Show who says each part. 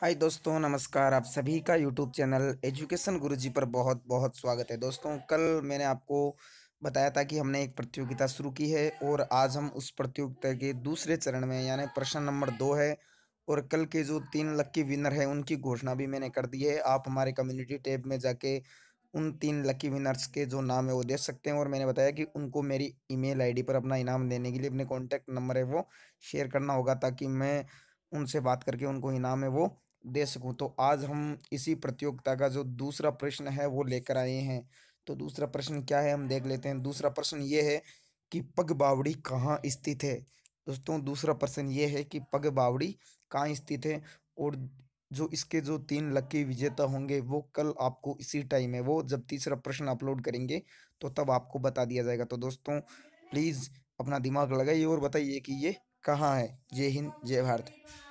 Speaker 1: हाय दोस्तों नमस्कार आप सभी का यूट्यूब चैनल एजुकेशन गुरुजी पर बहुत बहुत स्वागत है दोस्तों कल मैंने आपको बताया था कि हमने एक प्रतियोगिता शुरू की है और आज हम उस प्रतियोगिता के दूसरे चरण में यानी प्रश्न नंबर दो है और कल के जो तीन लक्की विनर हैं उनकी घोषणा भी मैंने कर दी है आप हमारे कम्युनिटी टैब में जाके उन तीन लकी विनर्स के जो नाम है वो देख सकते हैं और मैंने बताया कि उनको मेरी ईमेल आईडी पर अपना इनाम देने के लिए अपने कॉन्टैक्ट नंबर है वो शेयर करना होगा ताकि मैं उनसे बात करके उनको इनाम है वो दे सकूं तो आज हम इसी प्रतियोगिता का जो दूसरा प्रश्न है वो लेकर आए हैं तो दूसरा प्रश्न क्या है हम देख लेते हैं दूसरा प्रश्न ये है कि पग बावड़ी कहाँ स्थित है दोस्तों दूसरा प्रश्न ये है कि पग बावड़ी कहाँ स्थित है और जो इसके जो तीन लकी विजेता होंगे वो कल आपको इसी टाइम है वो जब तीसरा प्रश्न अपलोड करेंगे तो तब आपको बता दिया जाएगा तो दोस्तों प्लीज़ अपना दिमाग लगाइए और बताइए कि ये कहाँ है जय हिंद जय भारत